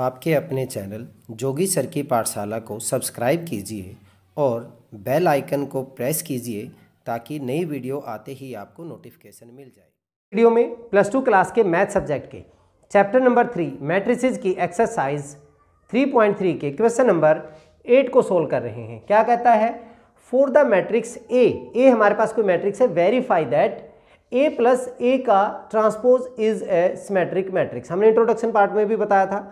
आपके अपने चैनल जोगी सर की पाठशाला को सब्सक्राइब कीजिए और बेल आइकन को प्रेस कीजिए ताकि नई वीडियो आते ही आपको नोटिफिकेशन मिल जाए वीडियो में प्लस टू क्लास के मैथ सब्जेक्ट के चैप्टर नंबर थ्री मैट्रिसेज की एक्सरसाइज 3.3 के क्वेश्चन नंबर एट को सोल्व कर रहे हैं क्या कहता है for the matrix A A हमारे पास कोई मैट्रिक्स है verify that A plus A का transpose is a symmetric matrix हमने इंट्रोडक्शन पार्ट में भी बताया था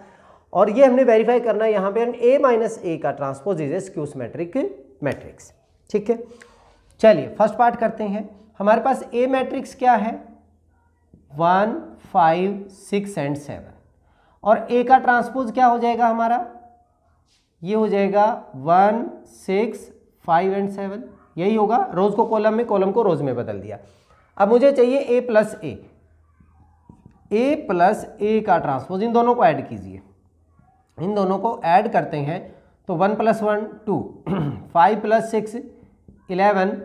और ये हमने वेरीफाई करना है यहाँ पे ए माइनस ए का transpose is asymmetric matrix ठीक है चलिए फर्स्ट पार्ट करते हैं हमारे पास ए मैट्रिक्स क्या है one five six and seven और ए का ट्रांसपोज क्या हो जाएगा हमारा ये हो जाएगा one six five and seven यही होगा रोज़ को कॉलम में कॉलम को रोज़ में बदल दिया अब मुझे चाहिए ए plus A A plus A का ट्रांसपोज इन दोनों को ऐड कीजिए इन दोनों को ऐड करते हैं तो one plus one two five plus six eleven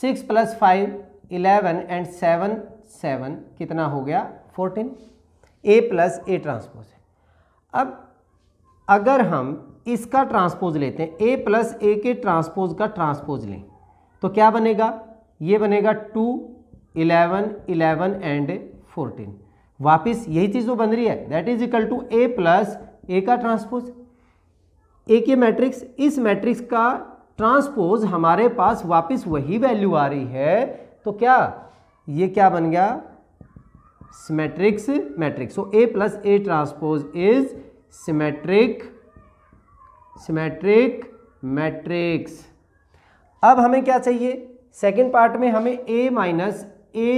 six plus five eleven and seven seven कितना हो गया fourteen A plus A transpose है अब अगर हम इसका ट्रांसपोज लेते हैं ए प्लस ए के ट्रांसपोज का ट्रांसपोज लें तो क्या बनेगा ये बनेगा two eleven eleven and fourteen वापस यही चीज़ जो बन रही है that is equal to A plus A का ट्रांसपोज ए के मैट्रिक्स इस मैट्रिक्स का ट्रांसपोज हमारे पास वापस वही वैल्यू आ रही है तो क्या ये क्या बन गया symmetrics matrix so A plus A transpose is symmetric symmetric matrix अब हमें क्या चाहिए सेकेंड पार्ट में हमें ए माइनस ए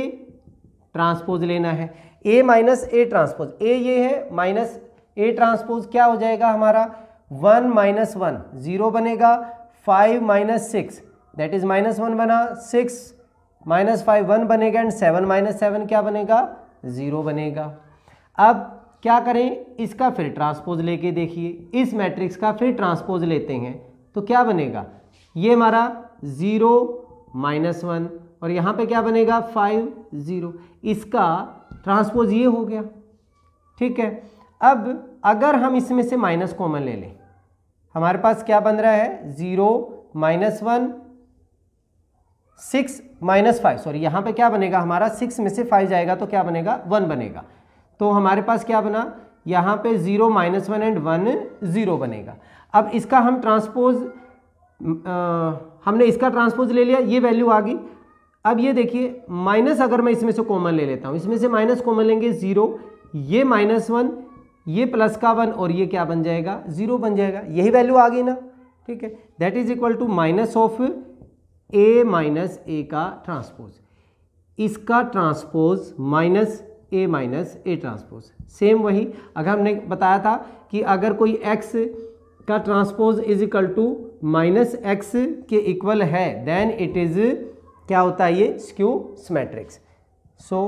ट्रांसपोज लेना है ए माइनस ए ट्रांसपोज ए ये है माइनस ए ट्रांसपोज क्या हो जाएगा हमारा वन माइनस वन जीरो बनेगा five minus six that is minus one बना सिक्स माइनस फाइव वन बनेगा एंड सेवन माइनस सेवन क्या बनेगा ज़ीरो बनेगा अब क्या करें इसका फिर ट्रांसपोज लेके देखिए इस मैट्रिक्स का फिर ट्रांसपोज लेते हैं तो क्या बनेगा ये हमारा ज़ीरो माइनस वन और यहाँ पे क्या बनेगा फाइव ज़ीरो इसका ट्रांसपोज ये हो गया ठीक है अब अगर हम इसमें से माइनस कॉमन ले लें हमारे पास क्या बन रहा है zero minus one six minus five sorry यहां पे क्या बनेगा हमारा सिक्स में से फाइव जाएगा तो क्या बनेगा वन बनेगा तो हमारे पास क्या बना यहां पे zero minus one and one zero बनेगा अब इसका हम ट्रांसपोज हमने इसका ट्रांसपोज ले लिया ये वैल्यू आ गई अब ये देखिए माइनस अगर मैं इसमें से कॉमन ले लेता हूँ इसमें से माइनस कॉमन लेंगे ज़ीरो ये माइनस वन ये प्लस का वन और ये क्या बन जाएगा ज़ीरो बन जाएगा यही वैल्यू आ गई ना ठीक है that is equal to minus of A minus A का ट्रांसपोज इसका transpose minus A minus A transpose same वही अगर हमने बताया था कि अगर कोई एक्स का transpose is equal to minus X के इक्वल है देन इट इज़ क्या होता है ये skew matrix so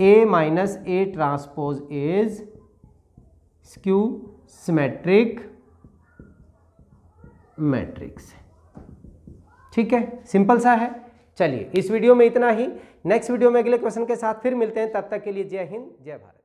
A minus A transpose is skew symmetric matrix ठीक है सिंपल सा है चलिए इस वीडियो में इतना ही नेक्स्ट वीडियो में अगले क्वेश्चन के साथ फिर मिलते हैं तब तक के लिए जय हिंद जय भारत